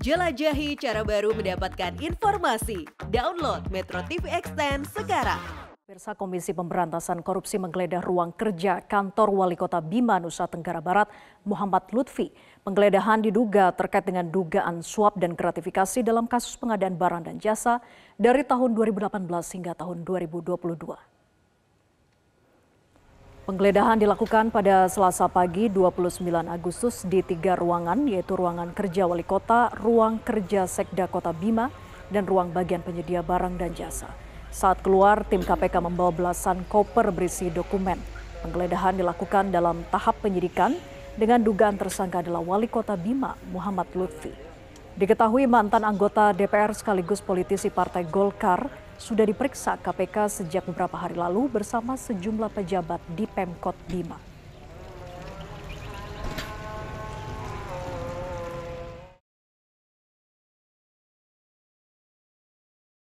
Jelajahi cara baru mendapatkan informasi. Download Metro TV Extend sekarang. Pemirsa Komisi Pemberantasan Korupsi menggeledah ruang kerja kantor Wali Kota Bima Nusa Tenggara Barat Muhammad Lutfi. Penggeledahan diduga terkait dengan dugaan suap dan gratifikasi dalam kasus pengadaan barang dan jasa dari tahun 2018 hingga tahun 2022. Penggeledahan dilakukan pada Selasa pagi 29 Agustus di tiga ruangan yaitu ruangan kerja wali kota, ruang kerja Sekda Kota Bima, dan ruang bagian penyedia barang dan jasa. Saat keluar, tim KPK membawa belasan koper berisi dokumen. Penggeledahan dilakukan dalam tahap penyidikan dengan dugaan tersangka adalah wali kota Bima, Muhammad Lutfi. Diketahui mantan anggota DPR sekaligus politisi Partai Golkar, sudah diperiksa KPK sejak beberapa hari lalu bersama sejumlah pejabat di Pemkot Bima.